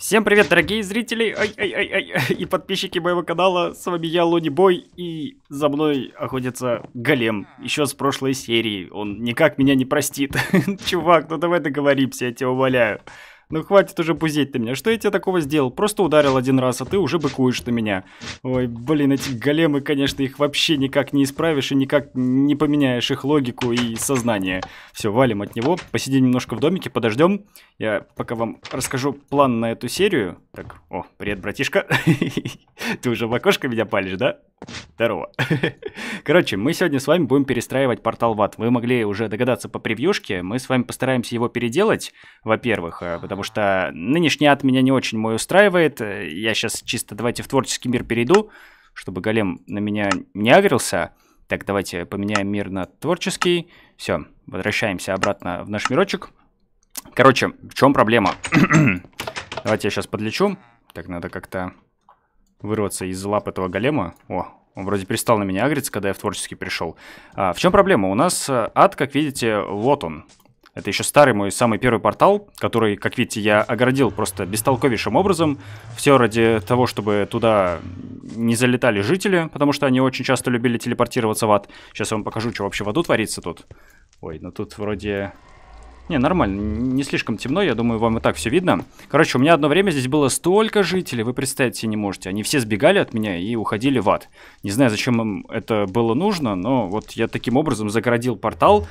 Всем привет, дорогие зрители ай, ай, ай, ай, и подписчики моего канала. С вами я, Луни Бой, и за мной охотится Голем. Еще с прошлой серии. Он никак меня не простит. Чувак, ну давай договоримся, я тебя умоляю. Ну хватит уже пузеть ты меня. Что я тебе такого сделал? Просто ударил один раз, а ты уже быкуешь на меня. Ой, блин, эти големы, конечно, их вообще никак не исправишь и никак не поменяешь их логику и сознание. Все, валим от него. Посидим немножко в домике, подождем. Я пока вам расскажу план на эту серию. Так, о, привет, братишка. Ты уже в окошко меня палишь, да? Здорово. Короче, мы сегодня с вами будем перестраивать портал ват. Вы могли уже догадаться по превьюшке. Мы с вами постараемся его переделать, во-первых, э, потому что нынешний от меня не очень мой устраивает. Я сейчас чисто давайте в творческий мир перейду, чтобы голем на меня не агрился. Так, давайте поменяем мир на творческий. Все, возвращаемся обратно в наш мирочек. Короче, в чем проблема? Давайте я сейчас подлечу. Так, надо как-то вырваться из лап этого голема. О, он вроде перестал на меня агриться, когда я в творческий пришел. А, в чем проблема? У нас э, ад, как видите, вот он. Это еще старый мой самый первый портал, который, как видите, я огородил просто бестолковейшим образом. Все ради того, чтобы туда не залетали жители, потому что они очень часто любили телепортироваться в ад. Сейчас я вам покажу, что вообще в аду творится тут. Ой, ну тут вроде не, нормально, не слишком темно, я думаю, вам и так все видно. Короче, у меня одно время здесь было столько жителей, вы представить себе не можете. Они все сбегали от меня и уходили в ад. Не знаю, зачем им это было нужно, но вот я таким образом загородил портал,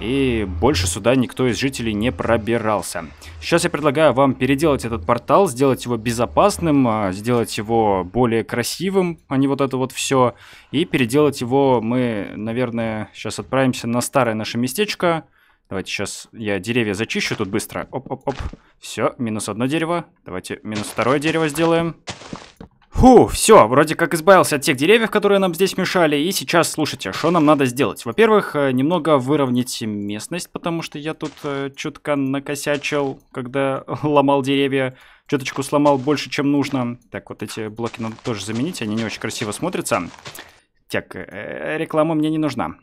и больше сюда никто из жителей не пробирался. Сейчас я предлагаю вам переделать этот портал, сделать его безопасным, а, сделать его более красивым, а не вот это вот все. И переделать его мы, наверное, сейчас отправимся на старое наше местечко. Давайте сейчас я деревья зачищу тут быстро. Оп-оп-оп. Все, минус одно дерево. Давайте минус второе дерево сделаем. Фу, все, вроде как избавился от тех деревьев, которые нам здесь мешали. И сейчас слушайте, что нам надо сделать. Во-первых, э, немного выровнять местность, потому что я тут э, чутка накосячил, когда ломал деревья. Чуточку сломал больше, чем нужно. Так, вот эти блоки надо тоже заменить, они не очень красиво смотрятся. Так, э, реклама мне не нужна.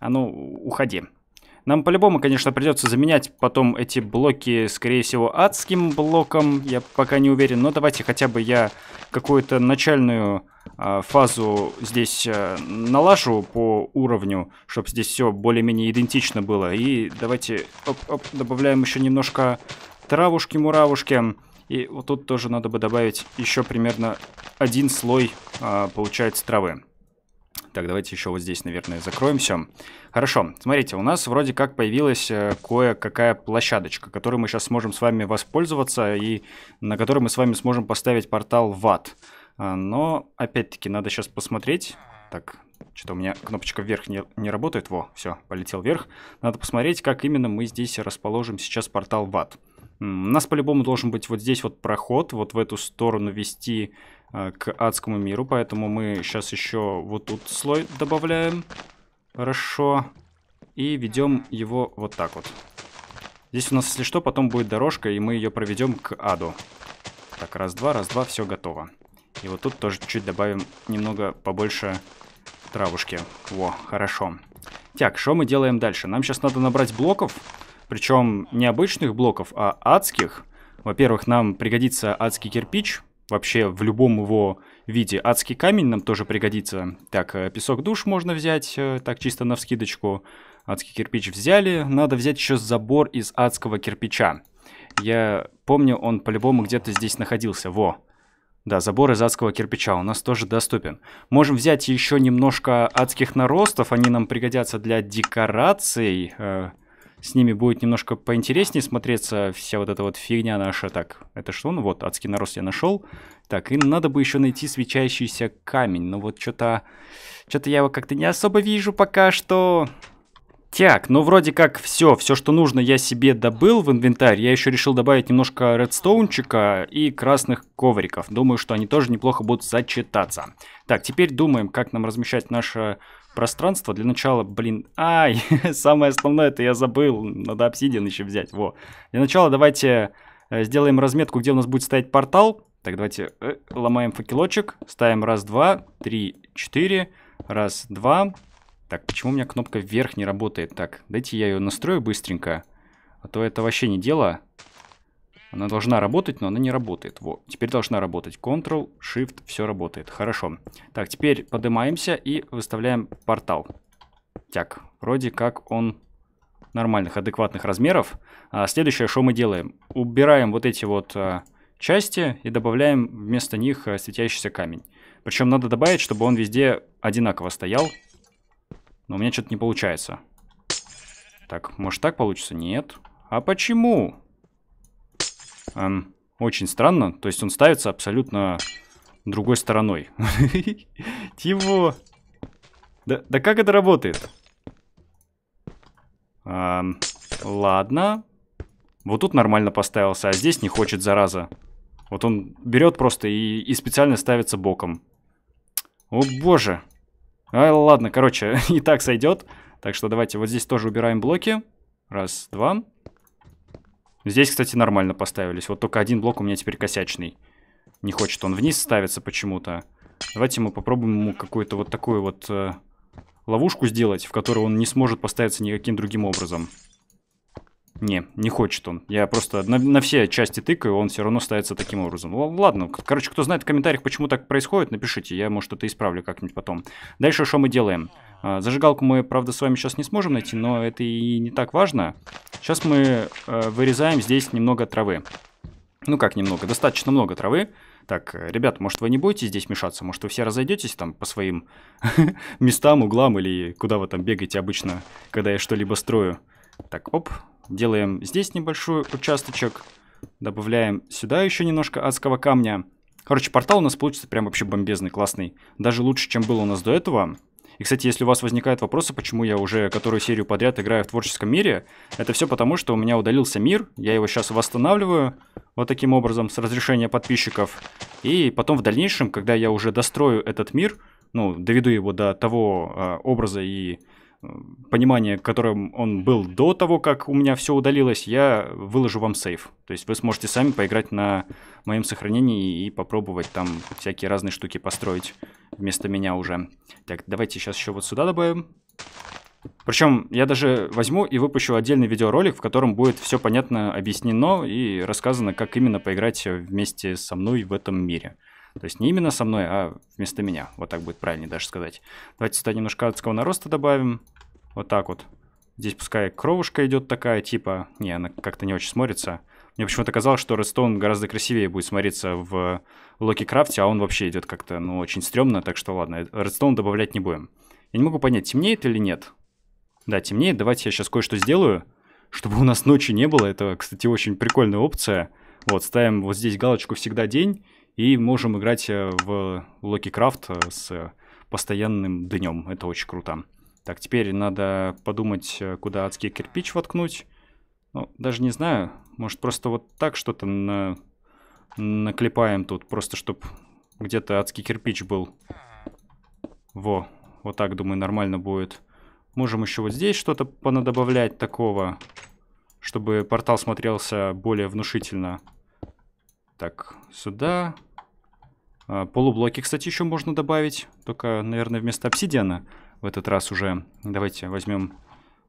А ну, уходи. Нам по-любому, конечно, придется заменять потом эти блоки, скорее всего, адским блоком. Я пока не уверен, но давайте хотя бы я какую-то начальную э, фазу здесь э, налажу по уровню, чтобы здесь все более-менее идентично было. И давайте оп -оп, добавляем еще немножко травушки-муравушки. И вот тут тоже надо бы добавить еще примерно один слой, э, получается, травы. Так, давайте еще вот здесь, наверное, закроемся. Хорошо, смотрите, у нас вроде как появилась э, кое-какая площадочка, которой мы сейчас сможем с вами воспользоваться и на которой мы с вами сможем поставить портал ват. А, но, опять-таки, надо сейчас посмотреть. Так, что-то у меня кнопочка вверх не, не работает. Во, все, полетел вверх. Надо посмотреть, как именно мы здесь расположим сейчас портал ват. У нас по-любому должен быть вот здесь вот проход, вот в эту сторону вести э, к адскому миру, поэтому мы сейчас еще вот тут слой добавляем. Хорошо. И ведем его вот так вот. Здесь у нас, если что, потом будет дорожка, и мы ее проведем к аду. Так, раз-два, раз-два, все готово. И вот тут тоже чуть добавим немного побольше травушки. Во, хорошо. Так, что мы делаем дальше? Нам сейчас надо набрать блоков. Причем не обычных блоков, а адских. Во-первых, нам пригодится адский кирпич, вообще в любом его виде. Адский камень нам тоже пригодится. Так, э, песок душ можно взять, э, так чисто на вскидочку. Адский кирпич взяли. Надо взять еще забор из адского кирпича. Я помню, он по-любому где-то здесь находился. Во. Да, забор из адского кирпича у нас тоже доступен. Можем взять еще немножко адских наростов. Они нам пригодятся для декораций. Э, с ними будет немножко поинтереснее смотреться вся вот эта вот фигня наша. Так, это что? Ну вот, адский нарост я нашел. Так, и надо бы еще найти свечающийся камень. Но ну вот что-то... Что-то я его как-то не особо вижу пока что. Так, ну вроде как все, все, что нужно, я себе добыл в инвентарь. Я еще решил добавить немножко редстоунчика и красных ковриков. Думаю, что они тоже неплохо будут зачитаться. Так, теперь думаем, как нам размещать наше пространство. Для начала, блин, ай, самое основное это я забыл. Надо обсидиан еще взять, во. Для начала давайте э, сделаем разметку, где у нас будет стоять портал. Так, давайте э, ломаем факелочек, ставим раз, два, три, четыре, раз, два, так, почему у меня кнопка вверх не работает? Так, дайте я ее настрою быстренько, а то это вообще не дело. Она должна работать, но она не работает. Вот, теперь должна работать. Ctrl, Shift, все работает. Хорошо. Так, теперь поднимаемся и выставляем портал. Так, вроде как он нормальных, адекватных размеров. А следующее, что мы делаем? Убираем вот эти вот а, части и добавляем вместо них а, светящийся камень. Причем надо добавить, чтобы он везде одинаково стоял. Но у меня что-то не получается. Так, может так получится? Нет. А почему? Эм, очень странно. То есть он ставится абсолютно другой стороной. Чего? Да, как это работает? ладно. Вот тут нормально поставился, а здесь не хочет, зараза. Вот он берет просто и, и специально ставится боком. О боже. А, ладно, короче, и так сойдет. Так что давайте вот здесь тоже убираем блоки. Раз, два. Здесь, кстати, нормально поставились. Вот только один блок у меня теперь косячный. Не хочет он вниз ставиться почему-то. Давайте мы попробуем ему какую-то вот такую вот э, ловушку сделать, в которую он не сможет поставиться никаким другим образом. Не, не хочет он. Я просто на, на все части тыкаю, он все равно ставится таким образом. Ладно, короче, кто знает в комментариях, почему так происходит, напишите. Я, может, это исправлю как-нибудь потом. Дальше что мы делаем? А, зажигалку мы, правда, с вами сейчас не сможем найти, но это и не так важно. Сейчас мы э, вырезаем здесь немного травы. Ну как немного, достаточно много травы. Так, ребят, может вы не будете здесь мешаться? Может вы все разойдетесь там по своим местам, углам или куда вы там бегаете обычно, когда я что-либо строю? Так, оп, Делаем здесь небольшой участочек. Добавляем сюда еще немножко адского камня. Короче, портал у нас получится прям вообще бомбезный, классный. Даже лучше, чем был у нас до этого. И, кстати, если у вас возникают вопросы, почему я уже которую серию подряд играю в творческом мире, это все потому, что у меня удалился мир, я его сейчас восстанавливаю вот таким образом с разрешения подписчиков. И потом в дальнейшем, когда я уже дострою этот мир, ну, доведу его до того э, образа и понимание, которым он был до того, как у меня все удалилось, я выложу вам сейф. То есть вы сможете сами поиграть на моем сохранении и попробовать там всякие разные штуки построить вместо меня уже. Так, давайте сейчас еще вот сюда добавим. Причем я даже возьму и выпущу отдельный видеоролик, в котором будет все понятно объяснено и рассказано, как именно поиграть вместе со мной в этом мире. То есть не именно со мной, а вместо меня. Вот так будет правильнее даже сказать. Давайте сюда немножко адского нароста добавим. Вот так вот. Здесь пускай кровушка идет такая, типа... Не, она как-то не очень смотрится. Мне почему-то казалось, что Redstone гораздо красивее будет смотреться в Локи Крафте, а он вообще идет как-то, ну, очень стрёмно, так что ладно, Redstone добавлять не будем. Я не могу понять, темнеет или нет. Да, темнеет. Давайте я сейчас кое-что сделаю, чтобы у нас ночи не было. Это, кстати, очень прикольная опция. Вот, ставим вот здесь галочку «Всегда день», и можем играть э, в Локи Крафт э, с постоянным днем. Это очень круто. Так, теперь надо подумать, э, куда адский кирпич воткнуть. Ну, даже не знаю. Может, просто вот так что-то на... наклепаем тут, просто чтобы где-то адский кирпич был. Во, вот так, думаю, нормально будет. Можем еще вот здесь что-то понадобавлять такого чтобы портал смотрелся более внушительно. Так, сюда. А, полублоки, кстати, еще можно добавить. Только, наверное, вместо обсидиана в этот раз уже. Давайте возьмем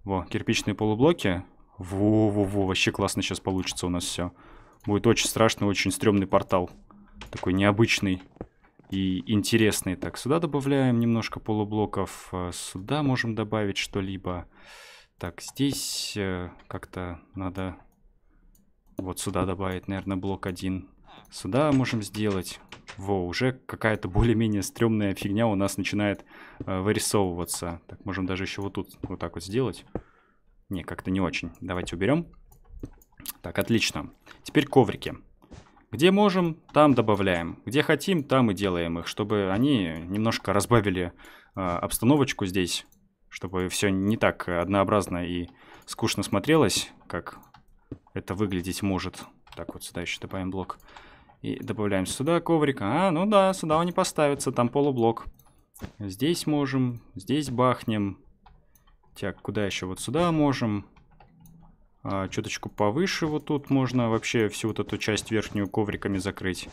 во, кирпичные полублоки. Во-во-во, вообще классно сейчас получится у нас все. Будет очень страшный, очень стрёмный портал. Такой необычный и интересный. Так, сюда добавляем немножко полублоков. А, сюда можем добавить что-либо. Так, здесь э, как-то надо вот сюда добавить, наверное, блок один. Сюда можем сделать. Во, уже какая-то более-менее стрёмная фигня у нас начинает э, вырисовываться. Так, можем даже еще вот тут вот так вот сделать. Не, как-то не очень. Давайте уберем. Так, отлично. Теперь коврики. Где можем, там добавляем. Где хотим, там и делаем их, чтобы они немножко разбавили э, обстановочку здесь чтобы все не так однообразно и скучно смотрелось, как это выглядеть может. Так, вот сюда еще добавим блок. И добавляем сюда коврика, А, ну да, сюда он не поставится, там полублок. Здесь можем, здесь бахнем. Так, куда еще? Вот сюда можем. А, чуточку повыше вот тут можно вообще всю вот эту часть верхнюю ковриками закрыть.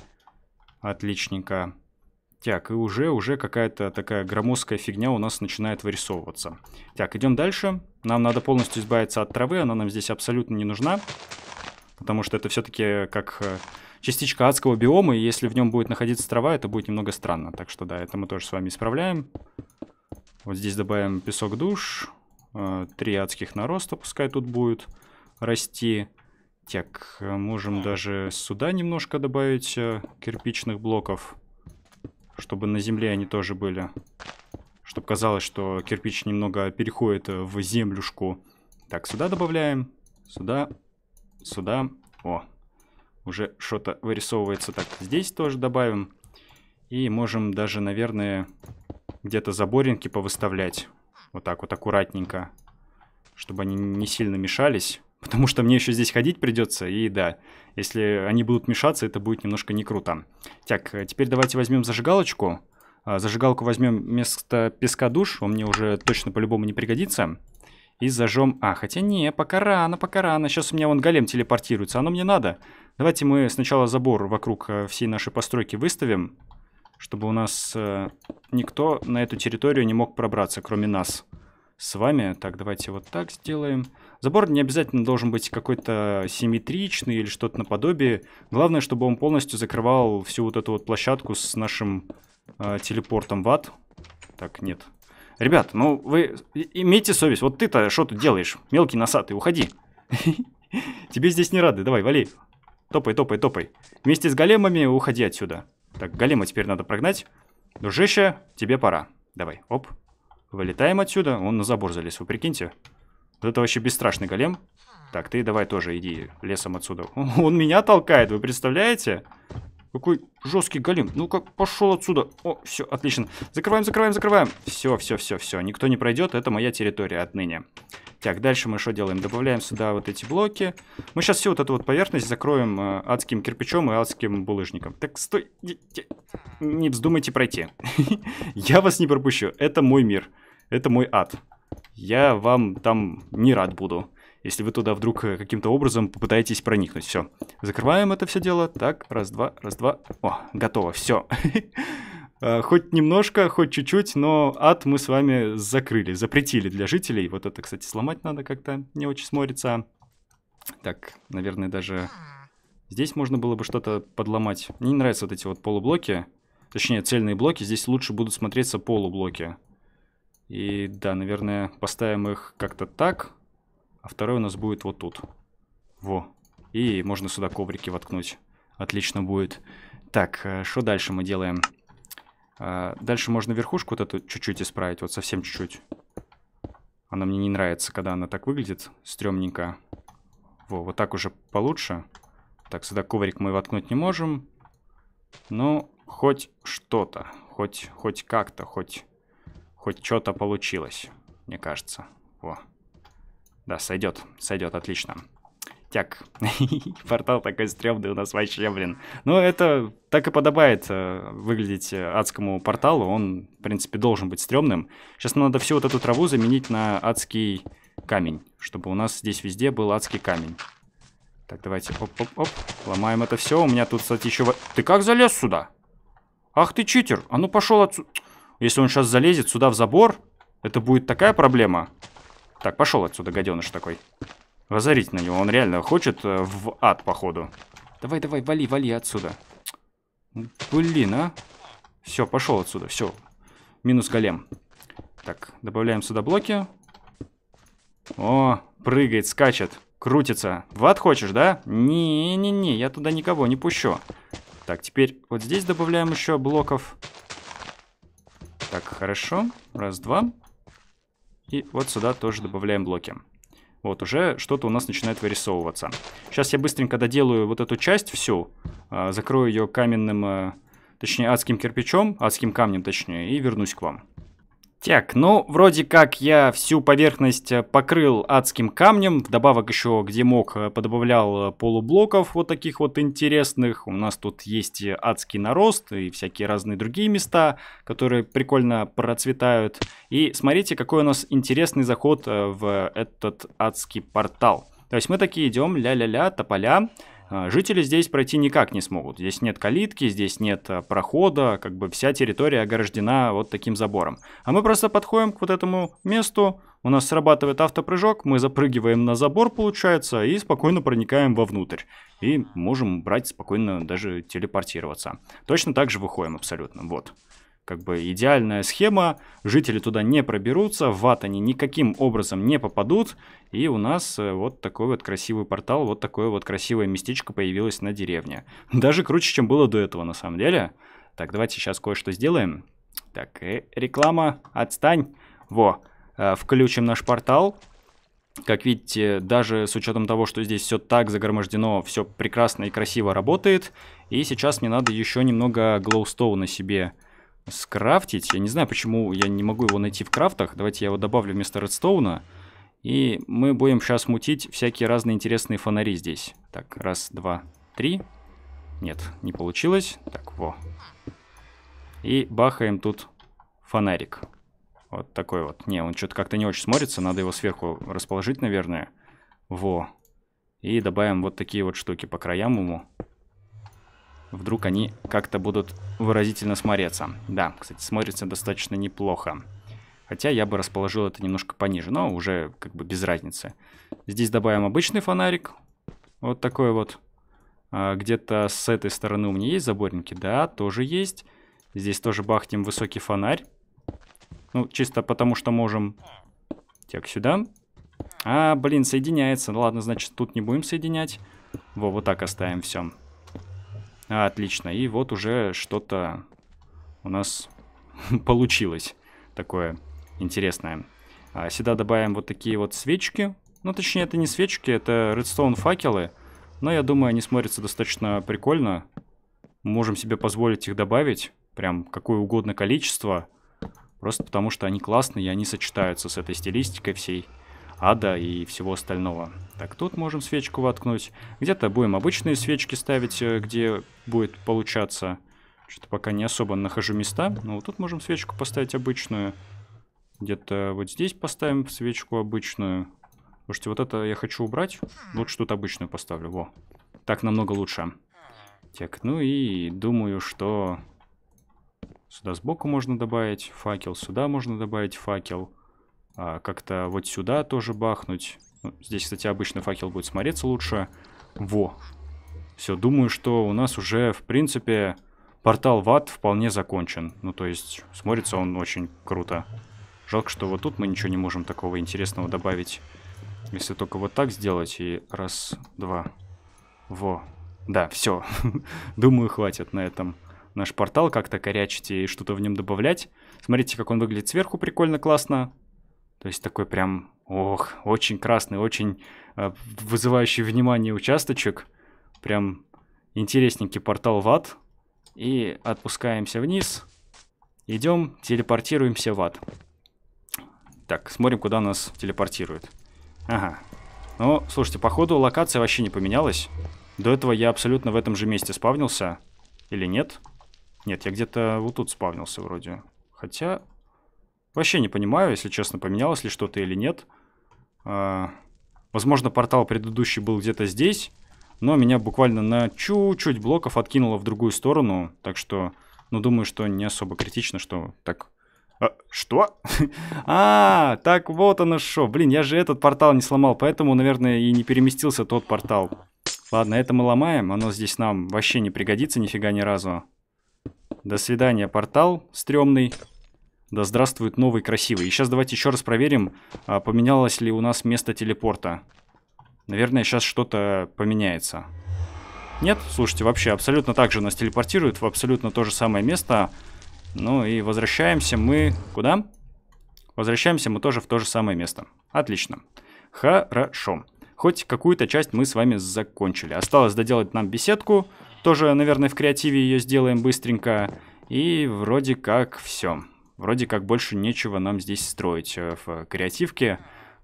Отличненько. Так, и уже, уже какая-то такая громоздкая фигня у нас начинает вырисовываться. Так, идем дальше. Нам надо полностью избавиться от травы, она нам здесь абсолютно не нужна. Потому что это все-таки как э, частичка адского биома, и если в нем будет находиться трава, это будет немного странно. Так что да, это мы тоже с вами исправляем. Вот здесь добавим песок душ. Э, три адских нароста пускай тут будет расти. Так, э, можем даже сюда немножко добавить кирпичных блоков чтобы на земле они тоже были. Чтобы казалось, что кирпич немного переходит в землюшку. Так, сюда добавляем. Сюда. Сюда. О. Уже что-то вырисовывается. Так, здесь тоже добавим. И можем даже, наверное, где-то заборинки повыставлять. Вот так вот аккуратненько. Чтобы они не сильно мешались потому что мне еще здесь ходить придется, и да, если они будут мешаться, это будет немножко не круто. Так, э, теперь давайте возьмем зажигалочку. А, зажигалку возьмем вместо песка душ, он мне уже точно по-любому не пригодится. И зажжем... А, хотя не, пока рано, пока рано. Сейчас у меня вон голем телепортируется, оно мне надо. Давайте мы сначала забор вокруг э, всей нашей постройки выставим, чтобы у нас э, никто на эту территорию не мог пробраться, кроме нас с вами. Так, давайте вот так сделаем. Забор не обязательно должен быть какой-то симметричный или что-то наподобие. Главное, чтобы он полностью закрывал всю вот эту вот площадку с нашим э, телепортом в ад. Так, нет. Ребят, ну вы имейте совесть. Вот ты-то что тут делаешь? Мелкий носатый, уходи. Тебе здесь не рады. Давай, вали. Топай, топай, топай. Вместе с големами уходи отсюда. Так, голема теперь надо прогнать. Дружище, тебе пора. Давай, оп. Вылетаем отсюда. Он на забор залез, вы прикиньте. Вот это вообще бесстрашный голем. Так, ты давай тоже иди лесом отсюда. Он меня толкает, вы представляете? Какой жесткий галим? Ну-ка, пошел отсюда. О, все, отлично. Закрываем, закрываем, закрываем. Все, все, все, все. Никто не пройдет. Это моя территория отныне. Так, дальше мы что делаем? Добавляем сюда вот эти блоки. Мы сейчас всю вот эту вот поверхность закроем э, адским кирпичом и адским булыжником. Так, стой. Не вздумайте пройти. Я вас не пропущу. Это мой мир. Это мой ад. Я вам там не рад буду если вы туда вдруг э, каким-то образом попытаетесь проникнуть. Все, закрываем это все дело. Так, раз, два, раз, два. О, готово, все. Э, хоть немножко, хоть чуть-чуть, но ад мы с вами закрыли, запретили для жителей. Вот это, кстати, сломать надо как-то, не очень смотрится. Так, наверное, даже здесь можно было бы что-то подломать. Мне не нравятся вот эти вот полублоки, точнее цельные блоки. Здесь лучше будут смотреться полублоки. И да, наверное, поставим их как-то так. А второй у нас будет вот тут. Во. И можно сюда коврики воткнуть. Отлично будет. Так, э, что дальше мы делаем? Э, дальше можно верхушку вот эту чуть-чуть исправить. Вот совсем чуть-чуть. Она мне не нравится, когда она так выглядит. стрёмненько. Во, вот так уже получше. Так, сюда коврик мы воткнуть не можем. Ну, хоть что-то. Хоть, хоть как-то, хоть, хоть что-то получилось, мне кажется. Во. Да, сойдет, сойдет, отлично. Так Портал такой стрёмный у нас вообще, блин. Ну, это так и подобает э, выглядеть адскому порталу. Он, в принципе, должен быть стрёмным. Сейчас нам надо всю вот эту траву заменить на адский камень, чтобы у нас здесь везде был адский камень. Так, давайте, оп-оп-оп, ломаем это все. У меня тут, кстати, еще... Ты как залез сюда? Ах ты читер, а ну пошел отсюда. Если он сейчас залезет сюда в забор, это будет такая проблема. Так, пошел отсюда, гаденыш такой. Разорить на него, он реально хочет э, в ад, походу. Давай, давай, вали, вали отсюда. Блин, а? Все, пошел отсюда, все. Минус голем. Так, добавляем сюда блоки. О, прыгает, скачет, крутится. В ад хочешь, да? Не-не-не, я туда никого не пущу. Так, теперь вот здесь добавляем еще блоков. Так, хорошо. Раз, два. И вот сюда тоже добавляем блоки. Вот, уже что-то у нас начинает вырисовываться. Сейчас я быстренько доделаю вот эту часть всю, а, закрою ее каменным, э, точнее адским кирпичом, адским камнем точнее, и вернусь к вам. Так, ну, вроде как я всю поверхность э, покрыл адским камнем, вдобавок еще, где мог, э, подобавлял э, полублоков вот таких вот интересных. У нас тут есть адский нарост и всякие разные другие места, которые прикольно процветают. И смотрите, какой у нас интересный заход в этот адский портал. То есть мы такие идем, ля-ля-ля, тополя, а, жители здесь пройти никак не смогут. Здесь нет калитки, здесь нет а, прохода, как бы вся территория ограждена вот таким забором. А мы просто подходим к вот этому месту, у нас срабатывает автопрыжок, мы запрыгиваем на забор, получается, и спокойно проникаем вовнутрь. И можем брать спокойно даже телепортироваться. Точно так же выходим абсолютно, вот как бы идеальная схема, жители туда не проберутся, в ад они никаким образом не попадут, и у нас э, вот такой вот красивый портал, вот такое вот красивое местечко появилось на деревне. Даже круче, чем было до этого на самом деле. Так, давайте сейчас кое-что сделаем. Так, э, реклама, отстань. Во, э, включим наш портал. Как видите, даже с учетом того, что здесь все так загромождено, все прекрасно и красиво работает. И сейчас мне надо еще немного глоустоуна себе скрафтить. Я не знаю, почему я не могу его найти в крафтах. Давайте я его добавлю вместо редстоуна. И мы будем сейчас мутить всякие разные интересные фонари здесь. Так, раз, два, три. Нет, не получилось. Так, во. И бахаем тут фонарик. Вот такой вот. Не, он что-то как-то не очень смотрится. Надо его сверху расположить, наверное. Во. И добавим вот такие вот штуки по краям ему. Вдруг они как-то будут выразительно смотреться. Да, кстати, смотрится достаточно неплохо. Хотя я бы расположил это немножко пониже, но уже как бы без разницы. Здесь добавим обычный фонарик. Вот такой вот. А, где-то с этой стороны у меня есть заборники? Да, тоже есть. Здесь тоже бахнем высокий фонарь. Ну, чисто потому что можем... Так, сюда. А, блин, соединяется. Ну ладно, значит, тут не будем соединять. Во, вот так оставим все. А, отлично. И вот уже что-то у нас получилось такое интересное. А сюда добавим вот такие вот свечки. Ну, точнее, это не свечки, это редстоун факелы. Но я думаю, они смотрятся достаточно прикольно. можем себе позволить их добавить. Прям какое угодно количество. Просто потому что они классные, и они сочетаются с этой стилистикой всей ада и всего остального. Так, тут можем свечку воткнуть. Где-то будем обычные свечки ставить, э, где будет получаться. Что-то пока не особо нахожу места. Но вот тут можем свечку поставить обычную. Где-то вот здесь поставим свечку обычную. Слушайте, вот это я хочу убрать. Лучше тут обычную поставлю. Во. Так намного лучше. Так, ну и думаю, что... Сюда сбоку можно добавить факел, сюда можно добавить факел а, как-то вот сюда тоже бахнуть. Ну, здесь, кстати, обычно факел будет смотреться лучше. Во. Все, думаю, что у нас уже, в принципе, портал в ад вполне закончен. Ну, то есть, смотрится он очень круто. Жалко, что вот тут мы ничего не можем такого интересного добавить. Если только вот так сделать. И раз, два. Во. Да, все. Думаю, хватит на этом наш портал как-то корячить и что-то в нем добавлять. Смотрите, как он выглядит сверху прикольно, классно. То есть такой прям, ох, очень красный, очень э, вызывающий внимание участочек. Прям интересненький портал в ад. И отпускаемся вниз. Идем, телепортируемся в ад. Так, смотрим, куда нас телепортирует. Ага. Ну, слушайте, походу локация вообще не поменялась. До этого я абсолютно в этом же месте спавнился. Или нет? Нет, я где-то вот тут спавнился вроде. Хотя, Вообще не понимаю, если честно, поменялось ли что-то или нет. А, возможно, портал предыдущий был где-то здесь, но меня буквально на чуть-чуть блоков откинуло в другую сторону, так что, ну, думаю, что не особо критично, что так... А, что? а, так вот оно что. Блин, я же этот портал не сломал, поэтому, наверное, и не переместился тот портал. Ладно, это мы ломаем, оно здесь нам вообще не пригодится нифига ни разу. До свидания, портал стрёмный. Да здравствует новый красивый. И сейчас давайте еще раз проверим, а, поменялось ли у нас место телепорта. Наверное, сейчас что-то поменяется. Нет, слушайте, вообще абсолютно так же нас телепортируют в абсолютно то же самое место. Ну и возвращаемся мы... Куда? Возвращаемся мы тоже в то же самое место. Отлично. Хорошо. Хоть какую-то часть мы с вами закончили. Осталось доделать нам беседку. Тоже, наверное, в креативе ее сделаем быстренько. И вроде как все. Вроде как больше нечего нам здесь строить э, в креативке.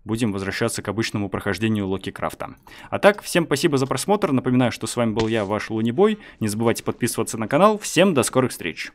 Будем возвращаться к обычному прохождению Локи Крафта. А так, всем спасибо за просмотр. Напоминаю, что с вами был я, ваш Лунибой. Не забывайте подписываться на канал. Всем до скорых встреч!